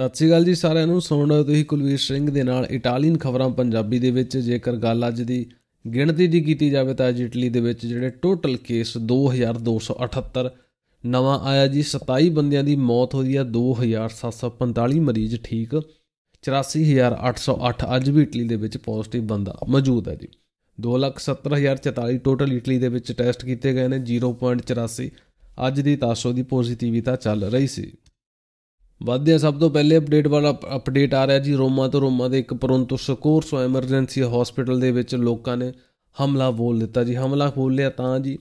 ਸਤਿ ਸ੍ਰੀ ਅਕਾਲ ਜੀ ਸਾਰਿਆਂ ਨੂੰ ਸੁਣ ਰਹੇ ਤੁਸੀਂ ਕੁਲਵੀਰ ਸਿੰਘ ਦੇ ਨਾਲ ਇਟਾਲੀਅਨ ਖਬਰਾਂ ਪੰਜਾਬੀ ਦੇ ਵਿੱਚ ਜੇਕਰ ਗੱਲ ਅੱਜ ਦੀ ਗਿਣਤੀ ਦੀ ਕੀਤੀ ਜਾਵੇ ਤਾਂ ਅੱਜ ਇਟਲੀ ਦੇ ਵਿੱਚ ਜਿਹੜੇ ਟੋਟਲ ਕੇਸ 2278 ਨਵਾਂ ਆਇਆ ਜੀ 27 ਬੰਦਿਆਂ ਦੀ ਮੌਤ ਹੋਈ ਆ 2745 ਮਰੀਜ਼ ਠੀਕ 84808 ਅੱਜ ਵੀ ਇਟਲੀ ਦੇ ਵਿੱਚ ਪੋਜ਼ਿਟਿਵ ਬੰਦਾ ਮੌਜੂਦ ਹੈ ਜੀ 270044 ਟੋਟਲ ਇਟਲੀ ਦੇ ਵਿੱਚ ਟੈਸਟ ਕੀਤੇ ਗਏ ਨੇ 0.84 ਅੱਜ ਦੀ ਤਾਸੋ ਦੀ ਪੋਜ਼ਿਟਿਵਿਟੀ ਤਾਂ ਚੱਲ ਰਹੀ ਸੀ ਵੱਧਦੇ ਸਭ ਤੋਂ ਪਹਿਲੇ ਅਪਡੇਟ ਵਾਲਾ ਅਪਡੇਟ ਆ ਰਿਹਾ ਜੀ ਰੋਮਾ ਤੋਂ ਰੋਮਾ ਦੇ ਇੱਕ ਪਰੰਤੂ ਸੋ ਐਮਰਜੈਂਸੀ ਹਸਪੀਟਲ ਦੇ ਵਿੱਚ ਲੋਕਾਂ ਨੇ ਹਮਲਾ ਬੋਲ ਦਿੱਤਾ ਜੀ ਹਮਲਾ ਬੋਲਿਆ ਲਿਆ ਤਾਂ ਜੀ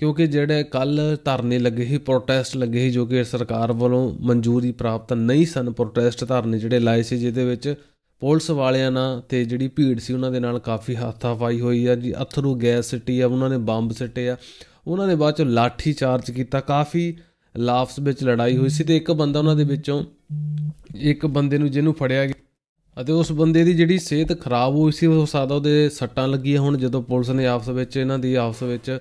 ਕਿਉਂਕਿ ਜਿਹੜੇ ਕੱਲ ਧਰਨੇ ਲੱਗੇ ਸੀ ਪ੍ਰੋਟੈਸਟ ਲੱਗੇ ਸੀ ਜੋ ਕਿ ਸਰਕਾਰ ਵੱਲੋਂ ਮਨਜ਼ੂਰੀ ਪ੍ਰਾਪਤ ਨਹੀਂ ਸਨ ਪ੍ਰੋਟੈਸਟ ਧਰਨੇ ਜਿਹੜੇ ਲਾਏ ਸੀ ਜਿਹਦੇ ਵਿੱਚ ਪੁਲਿਸ ਵਾਲਿਆਂ ਨਾਲ ਤੇ ਜਿਹੜੀ ਭੀੜ ਸੀ ਉਹਨਾਂ ਦੇ ਨਾਲ ਕਾਫੀ ਹੱਥਾਫਾਈ ਹੋਈ ਆ ਜੀ ਅਥਰੂ ਗੈਸ ਸਿੱਟੀ ਆ ਉਹਨਾਂ ਨੇ ਬੰਬ ਸਿੱਟੇ ਆ ਉਹਨਾਂ ਨੇ ਬਾਅਦ ਚ ਲਾਠੀ ਚਾਰਜ ਕੀਤਾ ਕਾਫੀ ਲਾਫਸ ਵਿੱਚ ਲੜਾਈ ਹੋਈ ਸੀ ਤੇ ਇੱਕ ਬੰਦਾ ਉਹਨਾਂ ਦੇ ਵਿੱਚੋਂ ਇੱਕ ਬੰਦੇ ਨੂੰ ਜਿਹਨੂੰ ਫੜਿਆ ਗਿਆ ਅਤੇ ਉਸ ਬੰਦੇ ਦੀ ਜਿਹੜੀ ਸਿਹਤ ਖਰਾਬ ਹੋਈ ਸੀ ਉਹ ਸਾਦਾ ਉਹਦੇ ਸੱਟਾਂ ਲੱਗੀਆਂ ਹੁਣ ਜਦੋਂ ਪੁਲਿਸ ਨੇ ਆਪਸ ਵਿੱਚ ਇਹਨਾਂ ਦੀ ਆਪਸ ਵਿੱਚ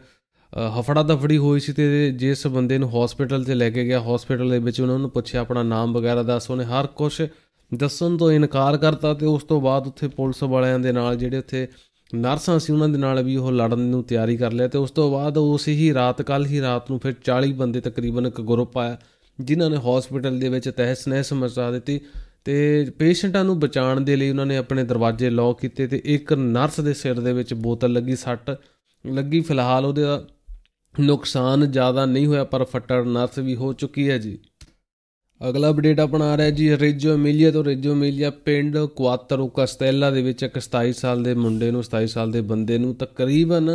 ਹਫੜਾ ਦਫੜੀ ਹੋਈ ਸੀ ਤੇ ਜਿਸ ਬੰਦੇ ਨੂੰ ਹਸਪੀਟਲ ਤੇ ਲੈ ਕੇ ਗਿਆ ਹਸਪੀਟਲ ਦੇ ਵਿੱਚ ਉਹਨਾਂ ਨੂੰ ਪੁੱਛਿਆ ਆਪਣਾ ਨਾਮ ਵਗੈਰਾ ਦੱਸ ਉਹਨੇ ਹਰ ਕੁਝ ਦੱਸਣ ਤੋਂ ਇਨਕਾਰ ਕਰਤਾ ਤੇ ਉਸ ਤੋਂ ਬਾਅਦ ਉੱਥੇ ਪੁਲਿਸ ਵਾਲਿਆਂ ਦੇ ਨਾਲ ਜਿਹੜੇ ਉੱਥੇ ਨਰਸਾਂ ਸੀ ਉਹਨਾਂ ਦੇ ਨਾਲ ਵੀ ਉਹ ਲੜਨ ਨੂੰ ਤਿਆਰੀ ਕਰ ਲਿਆ ਤੇ ਉਸ ਤੋਂ ਬਾਅਦ ਉਸ ਹੀ ਰਾਤ ਕੱਲ ਹੀ ਰਾਤ ਨੂੰ ਫਿਰ 40 ਬੰਦੇ ਤਕਰੀਬਨ ਇੱਕ ਗਰੁੱਪ ਆਇਆ ਜਿਨ੍ਹਾਂ ਨੇ ਹਸਪੀਟਲ ਦੇ ਵਿੱਚ ਤਹਿਸ ਨਹਿਸ ਮਚਾ ਦਿੱਤੀ ਤੇ ਪੇਸ਼ੈਂਟਾਂ ਨੂੰ ਬਚਾਉਣ ਦੇ ਲਈ ਉਹਨਾਂ ਨੇ ਆਪਣੇ ਦਰਵਾਜ਼ੇ ਲੌਕ ਕੀਤੇ ਤੇ ਇੱਕ ਨਰਸ ਦੇ ਸਿਰ ਦੇ ਵਿੱਚ ਬੋਤਲ ਲੱਗੀ ਸੱਟ ਲੱਗੀ ਫਿਲਹਾਲ ਉਹਦੇ ਨੁਕਸਾਨ ਜ਼ਿਆਦਾ ਨਹੀਂ ਹੋਇਆ ਪਰ ਫੱਟੜ ਨਰਸ ਵੀ ਹੋ ਚੁੱਕੀ ਹੈ ਜੀ ਅਗਲਾ ਅਪਡੇਟ ਆਪਣਾ ਆ ਰਿਹਾ ਜੀ ਰੇਜੋ ਏਮਿਲੀਆ ਤੋਂ ਰੇਜੋ ਏਮਿਲੀਆ ਪਿੰਡ ਕੁਆਤਰੋ ਕਸਤੈਲਾ ਦੇ ਵਿੱਚ ਇੱਕ 27 ਸਾਲ ਦੇ ਮੁੰਡੇ ਨੂੰ 27 ਸਾਲ ਦੇ ਬੰਦੇ ਨੂੰ ਤਕਰੀਬਨ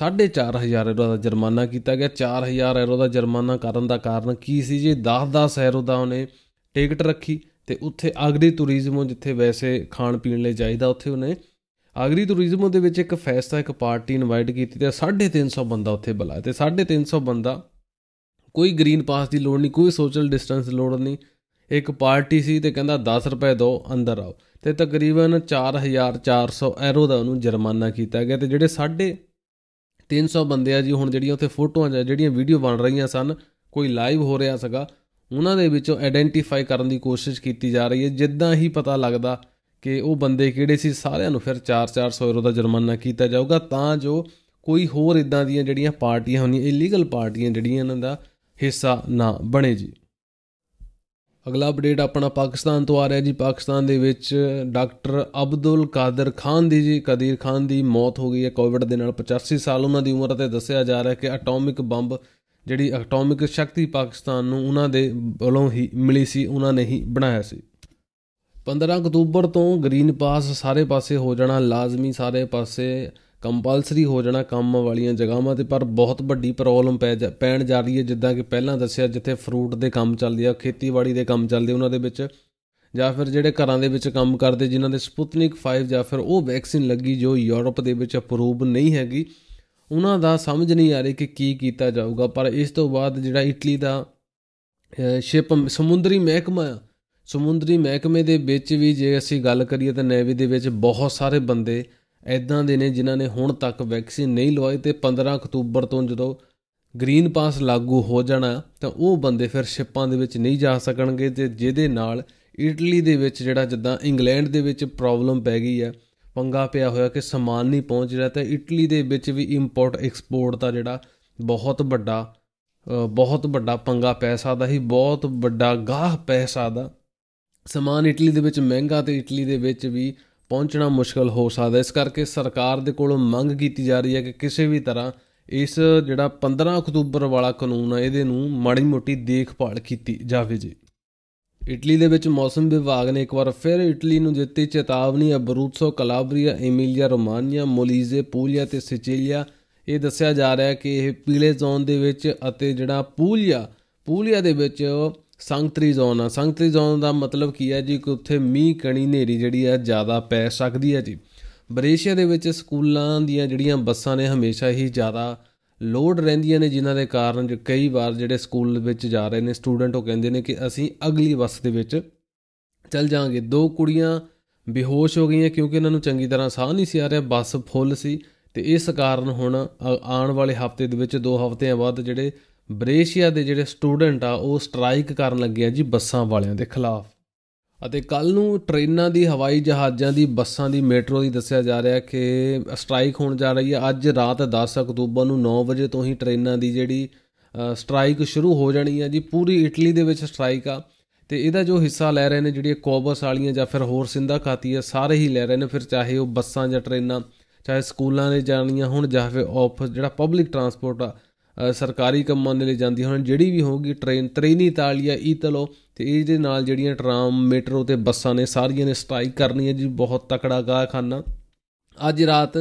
4500 ਯੂਰੋ ਦਾ ਜੁਰਮਾਨਾ ਕੀਤਾ ਗਿਆ 4000 ਯੂਰੋ ਦਾ ਜੁਰਮਾਨਾ ਕਰਨ ਦਾ ਕਾਰਨ ਕੀ ਸੀ ਜੀ 10-10 ਯੂਰੋ ਦਾ ਉਹਨੇ ਟਿਕਟ ਰੱਖੀ ਤੇ ਉੱਥੇ ਆਗਰੀ ਟੂਰਿਜ਼ਮ ਜਿੱਥੇ ਵੈਸੇ ਖਾਣ ਪੀਣ ਲਈ ਜਾਂਦਾ ਉੱਥੇ ਉਹਨੇ ਆਗਰੀ ਟੂਰਿਜ਼ਮ ਦੇ ਵਿੱਚ ਇੱਕ ਫੈਸਟਾ ਇੱਕ ਪਾਰਟੀ ਇਨਵਾਈਟ ਕੀਤੀ ਤੇ 350 ਬੰਦਾ ਉੱਥੇ ਬੁਲਾਇਆ ਤੇ 350 ਬੰਦਾ ਕੋਈ ਗ੍ਰੀਨ ਪਾਸ ਦੀ ਲੋੜ ਨਹੀਂ ਕੋਈ ਸੋਸ਼ਲ ਡਿਸਟੈਂਸ ਦੀ ਲੋੜ ਨਹੀਂ ਇੱਕ ਪਾਰਟੀ ਸੀ ਤੇ ਕਹਿੰਦਾ 10 ਰੁਪਏ ਦੋ ਅੰਦਰ ਆਓ ਤੇ ਤਕਰੀਬਨ 4400 ਐਰੋ ਦਾ ਉਹਨੂੰ ਜੁਰਮਾਨਾ ਕੀਤਾ ਗਿਆ ਤੇ ਜਿਹੜੇ 300 ਬੰਦੇ ਆ ਜੀ ਹੁਣ ਜਿਹੜੀਆਂ ਉੱਥੇ ਫੋਟੋਆਂ ਜਾਂ ਜਿਹੜੀਆਂ ਵੀਡੀਓ ਬਣ ਰਹੀਆਂ ਸਨ ਕੋਈ ਲਾਈਵ ਹੋ ਰਿਹਾ ਸੀਗਾ ਉਹਨਾਂ ਦੇ ਵਿੱਚੋਂ ਆਇਡੈਂਟੀਫਾਈ ਕਰਨ ਦੀ ਕੋਸ਼ਿਸ਼ ਕੀਤੀ ਜਾ ਰਹੀ ਹੈ ਜਿੱਦਾਂ ਹੀ ਪਤਾ ਲੱਗਦਾ ਕਿ ਉਹ ਬੰਦੇ ਕਿਹੜੇ ਸੀ ਸਾਰਿਆਂ ਨੂੰ ਫਿਰ 4-400 ਯੂਰੋ ਦਾ ਜੁਰਮਾਨਾ ਕੀਤਾ ਜਾਊਗਾ ਤਾਂ ਜੋ ਕੋਈ ਹੋਰ ਇਦਾਂ ਦੀਆਂ ਜਿਹੜੀਆਂ ਪਾਰਟੀਆਂ ਹੁੰਦੀਆਂ ਇਲੀਗਲ ਪਾਰਟੀਆਂ ਜਿਹੜੀਆਂ ਇਹਨਾਂ ਦਾ ਹਿੱਸਾ ਨਾ ਬਣੇ ਜੀ ਅਗਲਾ ਅਪਡੇਟ ਆਪਣਾ ਪਾਕਿਸਤਾਨ ਤੋਂ ਆ ਰਿਹਾ ਜੀ ਪਾਕਿਸਤਾਨ ਦੇ ਵਿੱਚ ਡਾਕਟਰ ਅਬਦੁਲ ਕਾਦਰ ਖਾਨ ਦੀ ਜੀ ਕਦੀਰ ਖਾਨ ਦੀ ਮੌਤ ਹੋ ਗਈ ਹੈ ਕੋਵਿਡ ਦੇ ਨਾਲ 85 ਸਾਲ ਉਹਨਾਂ ਦੀ ਉਮਰ ਤੇ ਦੱਸਿਆ ਜਾ ਰਿਹਾ ਹੈ ਕਿ ਐਟੋਮਿਕ ਬੰਬ ਜਿਹੜੀ ਐਟੋਮਿਕ ਸ਼ਕਤੀ ਪਾਕਿਸਤਾਨ ਨੂੰ ਉਹਨਾਂ ਦੇ ਵੱਲੋਂ ਹੀ ਮਿਲੀ ਸੀ ਉਹਨਾਂ ਨੇ ਹੀ ਬਣਾਇਆ ਸੀ 15 ਅਕਤੂਬਰ ਤੋਂ ਗ੍ਰੀਨ ਪਾਸ ਸਾਰੇ ਪਾਸੇ ਹੋ ਜਾਣਾ ਲਾਜ਼ਮੀ ਸਾਰੇ ਪਾਸੇ ਕੰਪਲਸਰੀ ਹੋ ਜਾਣਾ ਕੰਮ ਵਾਲੀਆਂ ਜਗ੍ਹਾਵਾਂ ਤੇ ਪਰ ਬਹੁਤ ਵੱਡੀ ਪ੍ਰੋਬਲਮ ਪੈਣ ਜਾ ਰਹੀ ਹੈ ਜਿੱਦਾਂ ਕਿ ਪਹਿਲਾਂ ਦੱਸਿਆ ਜਿੱਥੇ ਫਰੂਟ ਦੇ ਕੰਮ ਚੱਲਦੇ ਆ ਖੇਤੀਬਾੜੀ ਦੇ ਕੰਮ ਚੱਲਦੇ ਉਹਨਾਂ ਦੇ ਵਿੱਚ ਜਾਂ ਫਿਰ ਜਿਹੜੇ ਘਰਾਂ ਦੇ ਵਿੱਚ ਕੰਮ ਕਰਦੇ ਜਿਨ੍ਹਾਂ ਦੇ ਸਪੁਤਨਿਕ 5 ਜਾਂ ਫਿਰ ਉਹ ਵੈਕਸੀਨ ਲੱਗੀ ਜੋ ਯੂਰਪ ਦੇ ਵਿੱਚ ਅਪਰੂਵ ਨਹੀਂ ਹੈਗੀ ਉਹਨਾਂ ਦਾ ਸਮਝ ਨਹੀਂ ਆ ਰਹੀ ਕਿ ਕੀ ਕੀਤਾ ਜਾਊਗਾ ਪਰ ਇਸ ਤੋਂ ਬਾਅਦ ਜਿਹੜਾ ਇਟਲੀ ਦਾ ਸ਼ਿਪ ਸਮੁੰਦਰੀ ਮਹਿਕਮਾ ਸਮੁੰਦਰੀ ਮਹਿਕਮੇ ਦੇ ਵਿੱਚ ਵੀ ਜੇ ਅਸੀਂ ਗੱਲ ਕਰੀਏ ਤਾਂ ਨੇਵੀ ਦੇ ਵਿੱਚ ਬਹੁਤ ਸਾਰੇ ਬੰਦੇ ਐਦਾਂ ਦੇ ਨੇ ਜਿਨ੍ਹਾਂ ਨੇ ਹੁਣ ਤੱਕ ਵੈਕਸੀਨ ਨਹੀਂ ਲਵਾਈ ਤੇ 15 ਅਕਤੂਬਰ ਤੋਂ ਜਦੋਂ ਗ੍ਰੀਨ ਪਾਸ ਲਾਗੂ ਹੋ ਜਾਣਾ ਤਾਂ ਉਹ ਬੰਦੇ ਫਿਰ ਸ਼ਿਪਾਂ ਦੇ ਵਿੱਚ ਨਹੀਂ ਜਾ ਸਕਣਗੇ ਤੇ ਜਿਹਦੇ ਨਾਲ ਇਟਲੀ ਦੇ ਵਿੱਚ ਜਿਹੜਾ ਜਿੱਦਾਂ ਇੰਗਲੈਂਡ ਦੇ ਵਿੱਚ ਪ੍ਰੋਬਲਮ ਪੈ ਗਈ ਹੈ ਪੰਗਾ ਪਿਆ ਹੋਇਆ ਕਿ ਸਮਾਨ ਨਹੀਂ ਪਹੁੰਚ ਰਿਹਾ ਤੇ ਇਟਲੀ ਦੇ ਵਿੱਚ ਵੀ ਇੰਪੋਰਟ ਐਕਸਪੋਰਟ ਦਾ ਜਿਹੜਾ ਬਹੁਤ ਵੱਡਾ ਬਹੁਤ ਵੱਡਾ ਪੰਗਾ ਪੈ ਸਕਦਾ ਹੀ ਬਹੁਤ ਵੱਡਾ ਗਾਹ ਪੈ ਸਕਦਾ ਸਮਾਨ ਇਟਲੀ ਦੇ ਵਿੱਚ ਮਹਿੰਗਾ ਤੇ ਇਟਲੀ ਦੇ ਵਿੱਚ ਵੀ ਪਹੁੰਚਣਾ ਮੁਸ਼ਕਲ ਹੋ ਸਕਦਾ ਇਸ ਕਰਕੇ ਸਰਕਾਰ ਦੇ ਕੋਲੋਂ ਮੰਗ ਕੀਤੀ ਜਾ ਰਹੀ ਹੈ ਕਿ ਕਿਸੇ ਵੀ ਤਰ੍ਹਾਂ ਇਸ ਜਿਹੜਾ 15 ਅਕਤੂਬਰ ਵਾਲਾ ਕਾਨੂੰਨ ਹੈ ਇਹਦੇ ਨੂੰ ਮਾੜੀ ਮੋਟੀ ਦੇਖਭਾਲ ਕੀਤੀ ਜਾਵੇ ਜੀ ਇਟਲੀ ਦੇ ਵਿੱਚ ਮੌਸਮ ਵਿਭਾਗ ਨੇ ਇੱਕ ਵਾਰ ਫਿਰ ਇਟਲੀ ਨੂੰ ਦਿੱਤੀ ਚੇਤਾਵਨੀ ਬਰੂਤਸੋ ਕਲਾਬਰੀਆ ਐਮੀਲੀਆ ਰੋਮਾਨੀਆ ਮੋਲੀਜ਼ੇ ਪੂਲੀਆ ਤੇ ਸਿਚੀਲੀਆ ਇਹ ਦੱਸਿਆ ਜਾ ਰਿਹਾ ਹੈ ਕਿ ਇਹ ਪੀਲੇ ਜ਼ੋਨ ਦੇ ਵਿੱਚ ਅਤੇ ਜਿਹੜਾ ਪੂਲੀਆ ਪੂਲੀਆ ਦੇ ਵਿੱਚ ਸੰਗਤਰੀ ਜ਼ੋਨ ਆ ਸੰਗਤਰੀ ਜ਼ੋਨ ਦਾ ਮਤਲਬ ਕੀ ਹੈ ਜੀ ਕਿ ਉੱਥੇ ਮੀਂਹ ਕਣੀ ਨੇਰੀ ਜਿਹੜੀ ਆ ਜ਼ਿਆਦਾ ਪੈ ਸਕਦੀ ਹੈ ਜੀ ਬਰੇਸ਼ੀਆ ਦੇ ਵਿੱਚ ਸਕੂਲਾਂ ਦੀਆਂ ਜਿਹੜੀਆਂ ਬੱਸਾਂ ਨੇ ਹਮੇਸ਼ਾ ਹੀ ਜ਼ਿਆਦਾ ਲੋਡ ਰਹਿੰਦੀਆਂ ਨੇ ਜਿਨ੍ਹਾਂ ਦੇ ਕਾਰਨ ਕਈ ਵਾਰ ਜਿਹੜੇ ਸਕੂਲ ਵਿੱਚ ਜਾ ਰਹੇ ਨੇ ਸਟੂਡੈਂਟ ਉਹ ਕਹਿੰਦੇ ਨੇ ਕਿ ਅਸੀਂ ਅਗਲੀ ਬੱਸ ਦੇ ਵਿੱਚ ਚੱਲ ਜਾਾਂਗੇ ਦੋ ਕੁੜੀਆਂ ਬੇਹੋਸ਼ ਹੋ ਗਈਆਂ ਕਿਉਂਕਿ ਇਹਨਾਂ ਨੂੰ ਚੰਗੀ ਤਰ੍ਹਾਂ ਸਾਹ ਨਹੀਂ ਸੀ ਆ ਰਿਹਾ ਬੱਸ ਫੁੱਲ ਸੀ ਤੇ ਇਸ ਕਾਰਨ ਹੁਣ ਆਉਣ ਵਾਲੇ ਹਫਤੇ ਦੇ ਵਿੱਚ ਦੋ ਹਫ਼ਤਿਆਂ ਬਾਅਦ ਜਿਹੜੇ ਬ੍ਰੇਸ਼ੀਆ ਦੇ ਜਿਹੜੇ ਸਟੂਡੈਂਟ ਆ ਉਹ ਸਟ੍ਰਾਈਕ ਕਰਨ ਲੱਗੇ ਆ ਜੀ ਬੱਸਾਂ ਵਾਲਿਆਂ ਦੇ ਖਿਲਾਫ ਅਤੇ ਕੱਲ ਨੂੰ ਟ੍ਰੇਨਾਂ ਦੀ ਹਵਾਈ ਜਹਾਜ਼ਾਂ ਦੀ ਬੱਸਾਂ ਦੀ ਮੈਟਰੋ ਦੀ ਦੱਸਿਆ ਜਾ ਰਿਹਾ ਕਿ ਸਟ੍ਰਾਈਕ ਹੋਣ ਜਾ ਰਹੀ ਹੈ ਅੱਜ ਰਾਤ 10 ਅਕਤੂਬਰ ਨੂੰ 9 ਵਜੇ ਤੋਂ ਹੀ ਟ੍ਰੇਨਾਂ ਦੀ ਜਿਹੜੀ ਸਟ੍ਰਾਈਕ ਸ਼ੁਰੂ ਹੋ ਜਾਣੀ ਹੈ ਜੀ ਪੂਰੀ ਇਟਲੀ ਦੇ ਵਿੱਚ ਸਟ੍ਰਾਈਕ ਆ ਤੇ ਇਹਦਾ ਜੋ ਹਿੱਸਾ ਲੈ ਰਹੇ ਨੇ ਜਿਹੜੀ ਕੋਬਸ ਵਾਲੀਆਂ ਜਾਂ ਫਿਰ ਹੋਰ ਸਿੰਧਾ ਖਾਤੀ ਹੈ ਸਾਰੇ ਹੀ ਲੈ ਰਹੇ ਨੇ ਫਿਰ ਚਾਹੇ ਉਹ ਬੱਸਾਂ ਜਾਂ ਟ੍ਰੇਨਾਂ ਚਾਹੇ ਸਕੂਲਾਂ ਦੇ ਜਾਣੀਆਂ ਹੁਣ ਜਾਂ ਫਿਰ ਆਫ ਜਿਹੜਾ ਪਬਲਿਕ ਟਰਾਂਸਪੋਰਟ ਆ ਸਰਕਾਰੀ ਕੰਮਾਂ ਦੇ ਲਈ ਜਾਂਦੀ ਹੁਣ ਜਿਹੜੀ ਵੀ ਹੋਊਗੀ ਟ੍ਰੇਨ ਤ੍ਰੇਨੀ ਤਾਲੀਆ ਈਤਲੋ ਤੇ ਇਹਦੇ ਨਾਲ ਜਿਹੜੀਆਂ ਟ੍ਰਾਮ ਮੀਟਰੋ ਤੇ ਬੱਸਾਂ ਨੇ ਸਾਰੀਆਂ ਨੇ ਸਟ੍ਰਾਈਕ ਕਰਨੀ ਹੈ ਜੀ ਬਹੁਤ ਤਕੜਾ ਖਾਨਾ ਅੱਜ ਰਾਤ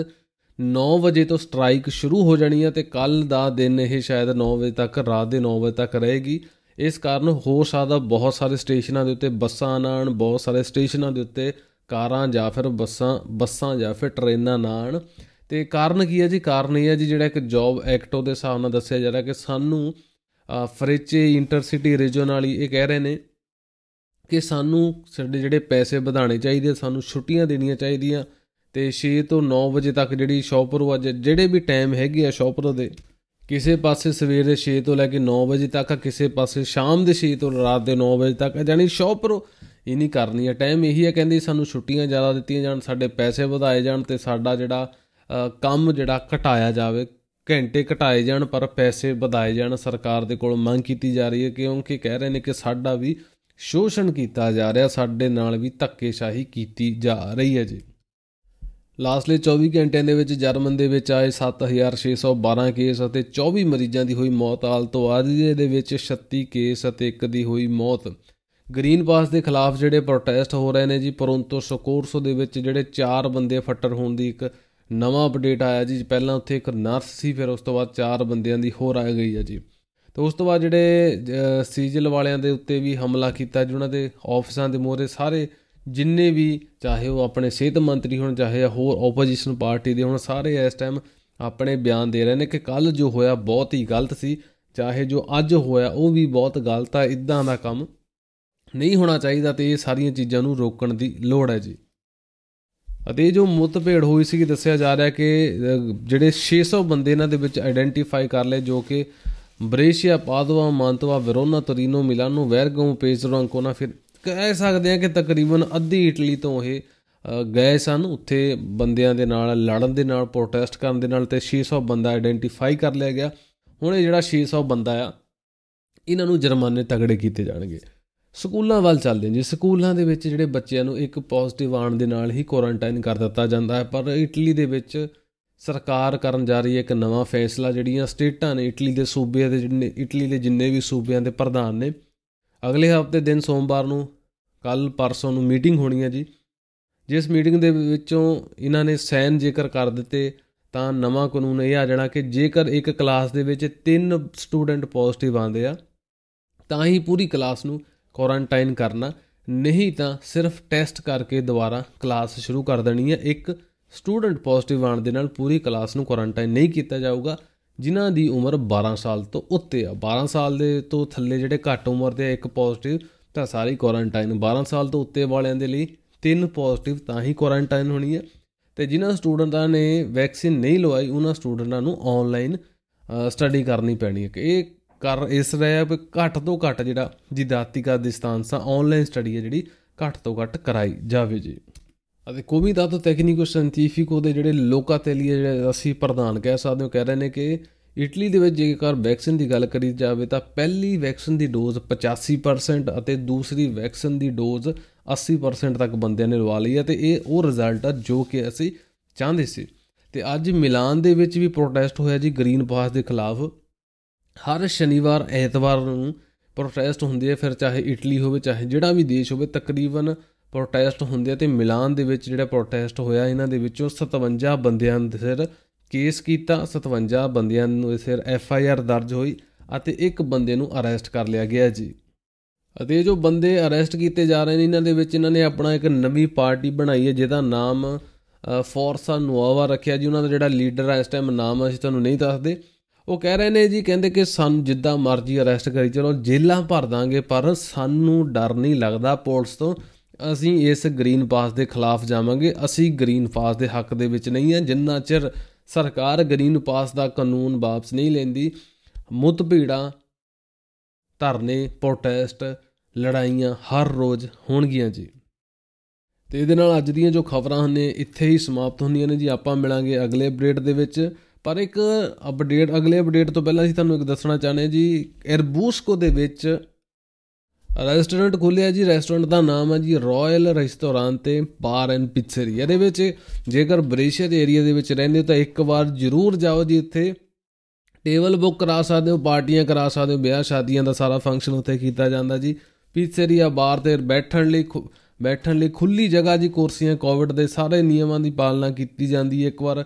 9 ਵਜੇ ਤੋਂ ਸਟ੍ਰਾਈਕ ਸ਼ੁਰੂ ਹੋ ਜਾਣੀ ਹੈ ਤੇ ਕੱਲ ਦਾ ਦਿਨ ਇਹ ਸ਼ਾਇਦ 9 ਵਜੇ ਤੱਕ ਰਾਤ ਦੇ 9 ਵਜੇ ਤੱਕ ਰਹੇਗੀ ਇਸ ਕਾਰਨ ਹੋ ਸਕਦਾ ਬਹੁਤ ਸਾਰੇ ਸਟੇਸ਼ਨਾਂ ਦੇ ਉੱਤੇ ਬੱਸਾਂ ਨਾ ਆਣ ਬਹੁਤ ਸਾਰੇ ਸਟੇਸ਼ਨਾਂ ਦੇ ਉੱਤੇ ਕਾਰਾਂ ਜਾਂ ਫਿਰ ਬੱਸਾਂ ਬੱਸਾਂ ਜਾਂ ਫਿਰ ਟ੍ਰੇਨਾਂ ਨਾ ਆਣ ਤੇ ਕਾਰਨ ਕੀ ਹੈ ਜੀ ਕਾਰਨ ਇਹ ਹੈ ਜੀ ਜਿਹੜਾ ਇੱਕ ਜੌਬ ਐਕਟ ਉਹਦੇ ਹਿਸਾਬ ਨਾਲ ਦੱਸਿਆ ਜਾ ਰਿਹਾ ਕਿ ਸਾਨੂੰ ਫਰੇਚੇ ਇੰਟਰਸਿਟੀ ਰੀਜਨ ਵਾਲੀ ਇਹ ਕਹਿ ਰਹੇ ਨੇ ਕਿ ਸਾਨੂੰ ਸਾਡੇ ਜਿਹੜੇ ਪੈਸੇ ਵਧਾਣੇ ਚਾਹੀਦੇ ਸਾਨੂੰ ਛੁੱਟੀਆਂ ਦੇਣੀਆਂ ਚਾਹੀਦੀਆਂ ਤੇ 6 ਤੋਂ 9 ਵਜੇ ਤੱਕ ਜਿਹੜੀ ਸ਼ੌਪਰ ਉਹ ਅੱਜ ਜਿਹੜੇ ਵੀ ਟਾਈਮ ਹੈਗੇ ਆ ਸ਼ੌਪਰ ਦੇ ਕਿਸੇ ਪਾਸੇ ਸਵੇਰ ਦੇ 6 ਤੋਂ ਲੈ ਕੇ 9 ਵਜੇ ਤੱਕ ਕਿਸੇ ਪਾਸੇ ਸ਼ਾਮ ਦੇ 6 ਤੋਂ ਰਾਤ ਦੇ 9 ਵਜੇ ਤੱਕ ਜਾਨੀ ਸ਼ੌਪਰ ਇਹ ਨਹੀਂ ਕਰਨੀ ਹੈ ਟਾਈਮ ਇਹੀ ਹੈ ਕਹਿੰਦੇ ਸਾਨੂੰ ਛੁੱਟੀਆਂ ਜ਼ਿਆਦਾ ਦਿੱਤੀਆਂ ਜਾਣ ਸਾਡੇ ਪੈਸੇ ਵਧਾਏ ਜਾਣ ਤੇ ਸਾਡਾ ਜਿਹੜਾ ਕੰਮ ਜਿਹੜਾ ਘਟਾਇਆ ਜਾਵੇ ਘੰਟੇ ਘਟਾਏ ਜਾਣ ਪਰ ਪੈਸੇ ਵਧਾਏ ਜਾਣ ਸਰਕਾਰ ਦੇ ਕੋਲ ਮੰਗ ਕੀਤੀ ਜਾ ਰਹੀ ਹੈ ਕਿਉਂਕਿ ਕਹਿ ਰਹੇ ਨੇ ਕਿ ਸਾਡਾ ਵੀ ਸ਼ੋਸ਼ਣ ਕੀਤਾ ਜਾ ਰਿਹਾ ਸਾਡੇ ਨਾਲ ਵੀ ਧੱਕੇਸ਼ਾਹੀ ਕੀਤੀ ਜਾ ਰਹੀ ਹੈ ਜੀ ਲਾਸਟਲੇ 24 ਘੰਟਿਆਂ ਦੇ ਵਿੱਚ ਜਰਮਨ ਦੇ ਵਿੱਚ ਆਏ 7612 ਕੇਸ ਅਤੇ 24 ਮਰੀਜ਼ਾਂ ਦੀ ਹੋਈ ਮੌਤ ਹਾਲ ਤੋਂ ਆਜੇ ਦੇ ਵਿੱਚ 36 ਕੇਸ ਅਤੇ ਇੱਕ ਦੀ ਹੋਈ ਮੌਤ ਗ੍ਰੀਨ ਪਾਸ ਦੇ ਖਿਲਾਫ ਜਿਹੜੇ ਪ੍ਰੋਟੈਸਟ ਹੋ ਰਹੇ ਨੇ ਜੀ ਪਰੰਤੂ ਸਕੋਰਸੋ ਦੇ ਵਿੱਚ ਜਿਹੜੇ 4 ਬੰਦੇ ਫੱਟਰ ਹੋਣ ਦੀ ਇੱਕ ਨਵਾਂ ਅਪਡੇਟ ਆਇਆ ਜੀ ਪਹਿਲਾਂ ਉੱਥੇ ਇੱਕ ਨਰਸ ਸੀ ਫਿਰ ਉਸ ਤੋਂ ਬਾਅਦ ਚਾਰ ਬੰਦਿਆਂ ਦੀ ਹੋਰ ਆ ਗਈ ਆ ਜੀ ਤੇ ਉਸ ਤੋਂ ਬਾਅਦ ਜਿਹੜੇ ਸੀਜਲ ਵਾਲਿਆਂ ਦੇ ਉੱਤੇ ਵੀ ਹਮਲਾ ਕੀਤਾ ਉਹਨਾਂ ਦੇ ਆਫਿਸਾਂ ਦੇ ਮੋਹਰੇ ਸਾਰੇ ਜਿੰਨੇ ਵੀ ਚਾਹੇ ਉਹ ਆਪਣੇ ਸਿਹਤ ਮੰਤਰੀ ਹੋਣ ਚਾਹੇ ਹੋਰ ਆਪੋਜੀਸ਼ਨ ਪਾਰਟੀ ਦੇ ਹੋਣ ਸਾਰੇ ਇਸ ਟਾਈਮ ਆਪਣੇ ਬਿਆਨ ਦੇ ਰਹੇ ਨੇ ਕਿ ਕੱਲ ਜੋ ਹੋਇਆ ਬਹੁਤ ਹੀ ਗਲਤ ਸੀ ਚਾਹੇ ਜੋ ਅੱਜ ਹੋਇਆ ਉਹ ਵੀ ਬਹੁਤ ਗਲਤ ਆ ਇਦਾਂ ਦਾ ਕੰਮ ਨਹੀਂ ਹੋਣਾ ਚਾਹੀਦਾ ਤੇ ਇਹ ਸਾਰੀਆਂ ਚੀਜ਼ਾਂ ਨੂੰ ਰੋਕਣ ਦੀ ਲੋੜ ਹੈ ਜੀ ਅਤੇ ਇਹ ਜੋ ਮੁੱਤਭੇੜ ਹੋਈ ਸੀ ਦੱਸਿਆ ਜਾ ਰਿਹਾ ਕਿ ਜਿਹੜੇ 600 ਬੰਦੇ ਇਹਨਾਂ ਦੇ ਵਿੱਚ ਆਇਡੈਂਟੀਫਾਈ ਕਰ ਲਏ ਜੋ ਕਿ ਬ੍ਰੇਸ਼ੀਆ ਪਾਦਵਾ ਮਾਂਤਵਾ ਵੈਰੋਨਾ ਤੋਰੀਨੋ ਮਿਲਾਨੋ ਵੈਰਗੋ ਪੇਜ਼ਰੋ ਕੋਨਾ ਫਿਰ ਕਹਿ ਸਕਦੇ ਆ ਕਿ ਤਕਰੀਬਨ ਅੱਧੀ ਇਟਲੀ ਤੋਂ ਇਹ ਗਏ ਸਨ ਉੱਥੇ ਬੰਦਿਆਂ ਦੇ ਨਾਲ ਲੜਨ ਦੇ ਨਾਲ ਪ੍ਰੋਟੈਸਟ ਕਰਨ ਦੇ ਨਾਲ ਤੇ 600 ਬੰਦਾ ਆਇਡੈਂਟੀਫਾਈ ਕਰ ਲਿਆ ਗਿਆ ਹੁਣ ਇਹ ਜਿਹੜਾ 600 ਬੰਦਾ ਆ ਇਹਨਾਂ ਨੂੰ ਜੁਰਮਾਨੇ ਤਗੜੇ ਕੀਤੇ ਜਾਣਗੇ ਸਕੂਲਾਂ ਵੱਲ ਚੱਲਦੇ ਜੀ ਸਕੂਲਾਂ ਦੇ ਵਿੱਚ ਜਿਹੜੇ ਬੱਚਿਆਂ ਨੂੰ ਇੱਕ ਪੋਜ਼ਿਟਿਵ ਆਣ ਦੇ ਨਾਲ ਹੀ ਕੁਆਰੰਟਾਈਨ ਕਰ ਦਿੱਤਾ ਜਾਂਦਾ ਹੈ ਪਰ ਇਟਲੀ ਦੇ ਵਿੱਚ ਸਰਕਾਰ ਕਰਨ ਜਾ ਰਹੀ ਹੈ ਇੱਕ ਨਵਾਂ ਫੈਸਲਾ ਜਿਹੜੀਆਂ ਸਟੇਟਾਂ ਨੇ ਇਟਲੀ ਦੇ ਸੂਬੇ ਦੇ ਜਿੰਨੇ ਇਟਲੀ ਦੇ ਜਿੰਨੇ ਵੀ ਸੂਬਿਆਂ ਦੇ ਪ੍ਰਧਾਨ ਨੇ ਅਗਲੇ ਹਫਤੇ ਦਿਨ ਸੋਮਵਾਰ ਨੂੰ ਕੱਲ ਪਰਸੋਂ ਨੂੰ ਮੀਟਿੰਗ ਹੋਣੀ ਹੈ ਜੀ ਜਿਸ ਮੀਟਿੰਗ ਦੇ ਵਿੱਚੋਂ ਇਹਨਾਂ ਨੇ ਸੈਨ ਜੇਕਰ ਕਰ ਦਿੱਤੇ ਤਾਂ ਨਵਾਂ ਕਾਨੂੰਨ ਇਹ ਆ ਜਾਣਾ ਕਿ ਜੇਕਰ ਇੱਕ ਕਲਾਸ ਦੇ ਵਿੱਚ ਤਿੰਨ ਸਟੂਡੈਂਟ ਪੋਜ਼ਿਟਿਵ ਆਂਦੇ ਆ ਤਾਂ ਹੀ ਪੂਰੀ ਕਲਾਸ ਨੂੰ ਕੁਆਰੰਟਾਈਨ ਕਰਨਾ ਨਹੀਂ ਤਾਂ ਸਿਰਫ ਟੈਸਟ ਕਰਕੇ ਦੁਬਾਰਾ ਕਲਾਸ ਸ਼ੁਰੂ ਕਰ ਦੇਣੀ ਹੈ ਇੱਕ ਸਟੂਡੈਂਟ ਪੋਜ਼ਿਟਿਵ ਆਣ ਦੇ ਨਾਲ ਪੂਰੀ ਕਲਾਸ ਨੂੰ ਕੁਆਰੰਟਾਈਨ ਨਹੀਂ ਕੀਤਾ ਜਾਊਗਾ ਜਿਨ੍ਹਾਂ ਦੀ ਉਮਰ 12 ਸਾਲ ਤੋਂ ਉੱਤੇ ਆ 12 ਸਾਲ ਦੇ ਤੋਂ ਥੱਲੇ ਜਿਹੜੇ ਘੱਟ ਉਮਰ ਦੇ ਇੱਕ ਪੋਜ਼ਿਟਿਵ ਤਾਂ ਸਾਰੀ ਕੁਆਰੰਟਾਈਨ 12 ਸਾਲ ਤੋਂ ਉੱਤੇ ਵਾਲਿਆਂ ਦੇ ਲਈ ਤਿੰਨ ਪੋਜ਼ਿਟਿਵ ਤਾਂ ਹੀ ਕੁਆਰੰਟਾਈਨ ਹੋਣੀ ਹੈ ਤੇ ਜਿਨ੍ਹਾਂ ਸਟੂਡੈਂਟਾਂ ਨੇ ਵੈਕਸੀਨ ਨਹੀਂ ਲਵਾਈ ਉਹਨਾਂ ਸਟੂਡੈਂਟਾਂ ਨੂੰ ਆਨਲਾਈਨ ਸਟੱਡੀ ਕਰਨੀ ਪੈਣੀ ਹੈ ਕਿ ਇਹ ਕਰ ਇਸ ਰਿਹਾ ਵੀ ਘੱਟ ਤੋਂ ਘੱਟ ਜਿਹੜਾ ਜਿਦਾਤਿਕਾ ਦਿਸਤਾਂਸ ਆ ਆਨਲਾਈਨ ਸਟੱਡੀ ਹੈ ਜਿਹੜੀ ਘੱਟ ਤੋਂ ਘੱਟ ਕਰਾਈ ਜਾਵੇ ਜੀ ਅਤੇ ਵੀ ਦਾ ਤਾਂ ਟੈਕਨੀਕੋ ਸੈਂਟੀਫਿਕੋ ਦੇ ਜਿਹੜੇ ਲੋਕਾਂ ਤੇ ਲਈ ਜਿਹੜੇ ਅਸੀਂ ਪ੍ਰਧਾਨ ਕਹਿ ਸਕਦੇ ਹਾਂ ਕਹਿ ਰਹੇ ਨੇ ਕਿ ਇਟਲੀ ਦੇ ਵਿੱਚ ਜੇਕਰ ਵੈਕਸੀਨ ਦੀ ਗੱਲ ਕਰੀ ਜਾਵੇ ਤਾਂ ਪਹਿਲੀ ਵੈਕਸੀਨ ਦੀ ਡੋਜ਼ 85% ਅਤੇ ਦੂਸਰੀ ਵੈਕਸੀਨ ਦੀ ਡੋਜ਼ 80% ਤੱਕ ਬੰਦਿਆਂ ਨੇ ਲਵਾ ਲਈ ਹੈ ਤੇ ਇਹ ਉਹ ਰਿਜ਼ਲਟ ਆ ਜੋ ਕਿ ਅਸੀਂ ਚਾਹੁੰਦੇ ਸੀ ਤੇ ਅੱਜ ਮਿਲਾਨ ਦੇ ਵਿੱਚ ਵੀ ਪ੍ਰੋਟੈਸਟ ਹੋਇਆ ਜੀ ਗ੍ਰੀਨ ਪਾਸ ਦੇ ਖਿਲਾਫ ਹਰ ਸ਼ਨੀਵਾਰ ਐਤਵਾਰ ਨੂੰ ਪ੍ਰੋਟੈਸਟ ਹੁੰਦੀ ਹੈ ਫਿਰ ਚਾਹੇ ਇਟਲੀ ਹੋਵੇ ਚਾਹੇ ਜਿਹੜਾ ਵੀ ਦੇਸ਼ ਹੋਵੇ ਤਕਰੀਬਨ ਪ੍ਰੋਟੈਸਟ ਹੁੰਦੇ ਆ ਤੇ ਮਿਲਾਨ ਦੇ ਵਿੱਚ ਜਿਹੜਾ ਪ੍ਰੋਟੈਸਟ ਹੋਇਆ ਇਹਨਾਂ ਦੇ ਵਿੱਚੋਂ 57 ਬੰਦਿਆਂ ਦੇ ਸਿਰ ਕੇਸ ਕੀਤਾ 57 ਬੰਦਿਆਂ ਨੂੰ ਸਿਰ ਐਫ ਆਈ ਆਰ ਦਰਜ ਹੋਈ ਅਤੇ ਇੱਕ ਬੰਦੇ ਨੂੰ ਅਰੈਸਟ ਕਰ ਲਿਆ ਗਿਆ ਜੀ ਅਤੇ ਜੋ ਬੰਦੇ ਅਰੈਸਟ ਕੀਤੇ ਜਾ ਰਹੇ ਨੇ ਇਹਨਾਂ ਦੇ ਵਿੱਚ ਇਹਨਾਂ ਨੇ ਆਪਣਾ ਇੱਕ ਨਵੀਂ ਪਾਰਟੀ ਬਣਾਈ ਹੈ ਜਿਹਦਾ ਨਾਮ ਫੋਰਸਾ ਨੋਵਾ ਰੱਖਿਆ ਜੀ ਉਹਨਾਂ ਦਾ ਜਿਹੜਾ ਲੀਡਰ ਹੈ ਇਸ ਟਾਈਮ ਨਾਮ ਅਸੀਂ ਤੁਹਾਨੂੰ ਨਹੀਂ ਦੱਸਦੇ ਉਹ ਕਹਿ ਰਹੇ ਨੇ ਜੀ ਕਹਿੰਦੇ ਕਿ ਸਾਨੂੰ ਜਿੱਦਾਂ ਮਰਜ਼ੀ ਅਰੈਸਟ ਕਰੀ ਚਲੋ ਜੇਲਾਂ ਭਰ ਦਾਂਗੇ ਪਰ ਸਾਨੂੰ ਡਰ ਨਹੀਂ ਲੱਗਦਾ ਪੁਲਿਸ ਤੋਂ ਅਸੀਂ ਇਸ ਗ੍ਰੀਨ ਪਾਸ ਦੇ ਖਿਲਾਫ ਜਾਵਾਂਗੇ ਅਸੀਂ ਗ੍ਰੀਨ ਪਾਸ ਦੇ ਹੱਕ ਦੇ ਵਿੱਚ ਨਹੀਂ ਆ ਜਿੰਨਾ ਚਿਰ ਸਰਕਾਰ ਗ੍ਰੀਨ ਪਾਸ ਦਾ ਕਾਨੂੰਨ ਵਾਪਸ ਨਹੀਂ ਲੈਂਦੀ ਮੁੱਤ ਭੀੜਾਂ ਧਰਨੇ ਪ੍ਰੋਟੈਸਟ ਲੜਾਈਆਂ ਹਰ ਰੋਜ਼ ਹੋਣਗੀਆਂ ਜੀ ਤੇ ਇਹਦੇ ਨਾਲ ਅੱਜ ਦੀਆਂ ਜੋ ਖਬਰਾਂ ਹਨ ਇੱਥੇ ਹੀ ਸਮਾਪਤ ਹੁੰਦੀਆਂ ਨੇ ਜੀ ਆਪਾਂ ਮਿਲਾਂਗੇ ਅਗਲੇ ਅਪਡੇਟ ਦੇ ਵਿੱਚ ਪਰ ਇੱਕ ਅਪਡੇਟ ਅਗਲੇ ਅਪਡੇਟ ਤੋਂ ਪਹਿਲਾਂ ਅਸੀਂ ਤੁਹਾਨੂੰ ਇੱਕ ਦੱਸਣਾ ਚਾਹਨੇ ਜੀ 에ਰਬੂਸਕੋ ਦੇ ਵਿੱਚ ਰੈਸਟੋਰੈਂਟ ਖੁੱਲਿਆ ਜੀ ਰੈਸਟੋਰੈਂਟ ਦਾ ਨਾਮ ਹੈ ਜੀ ਰਾਇਲ ਰੈਸਟੋਰੈਂਟ ਤੇ ਬਾਰ ਐਂਡ ਪਿਜ਼zeria ਇਹਦੇ ਵਿੱਚ ਜੇਕਰ ਬਰੇਸ਼ੀਆ ਦੇ ਏਰੀਆ ਦੇ ਵਿੱਚ ਰਹਿੰਦੇ ਹੋ ਤਾਂ ਇੱਕ ਵਾਰ ਜ਼ਰੂਰ ਜਾਓ ਜੀ ਇੱਥੇ ਟੇਬਲ ਬੁੱਕ ਕਰਾ ਸਕਦੇ ਹੋ ਪਾਰਟੀਆਂ ਕਰਾ ਸਕਦੇ ਹੋ ਵਿਆਹ ਸ਼ਾਦੀਆਂ ਦਾ ਸਾਰਾ ਫੰਕਸ਼ਨ ਉੱਥੇ ਕੀਤਾ ਜਾਂਦਾ ਜੀ ਪਿਜ਼zeria ਬਾਰ ਤੇ ਬੈਠਣ ਲਈ ਬੈਠਣ ਲਈ ਖੁੱਲੀ ਜਗ੍ਹਾ ਜੀ ਕੁਰਸੀਆਂ ਕੋਵਿਡ ਦੇ ਸਾਰੇ ਨਿਯਮਾਂ ਦੀ ਪਾਲਣਾ ਕੀਤੀ ਜਾਂਦੀ ਹੈ ਇੱਕ ਵਾਰ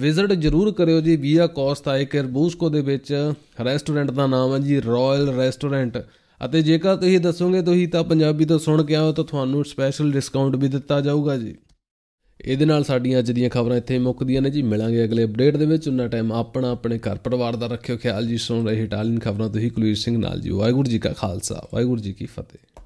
ਵਿਜ਼ਿਟ ਜ਼ਰੂਰ ਕਰਿਓ ਜੀ ਵੀਆ ਕੋਸਤਾ ਇੱਕ ਰਬੂਸਕੋ ਦੇ ਵਿੱਚ ਰੈਸਟੋਰੈਂਟ ਦਾ ਨਾਮ ਹੈ ਜੀ ਰਾਇਲ ਰੈਸਟੋਰੈਂਟ ਅਤੇ ਜੇਕਰ ਤੁਸੀਂ ਦੱਸੋਗੇ ਤੁਸੀਂ ਤਾਂ ਪੰਜਾਬੀ ਤੋਂ ਸੁਣ ਕੇ ਆਓ ਤਾਂ ਤੁਹਾਨੂੰ ਸਪੈਸ਼ਲ ਡਿਸਕਾਊਂਟ ਵੀ ਦਿੱਤਾ ਜਾਊਗਾ ਜੀ ਇਹਦੇ ਨਾਲ ਸਾਡੀਆਂ ਅੱਜ ਦੀਆਂ ਖਬਰਾਂ ਇੱਥੇ ਮੁੱਕਦੀਆਂ ਨੇ ਜੀ ਮਿਲਾਂਗੇ ਅਗਲੇ ਅਪਡੇਟ ਦੇ ਵਿੱਚ ਉਹਨਾਂ ਟਾਈਮ ਆਪਣਾ ਆਪਣੇ ਘਰ ਪਰਿਵਾਰ ਦਾ ਰੱਖਿਓ ਖਿਆਲ ਜੀ ਸੁਣ ਰਹੇ ਇਟਾਲੀਅਨ ਖਬਰਾਂ ਤੁਸੀਂ ਕੁਲਵੀਰ ਸਿੰਘ ਨਾਲ ਜੀ ਵਾਹਿਗੁਰੂ ਜੀ ਕਾ ਖਾਲਸਾ ਵਾਹਿਗੁਰੂ ਜੀ ਕੀ ਫਤਿਹ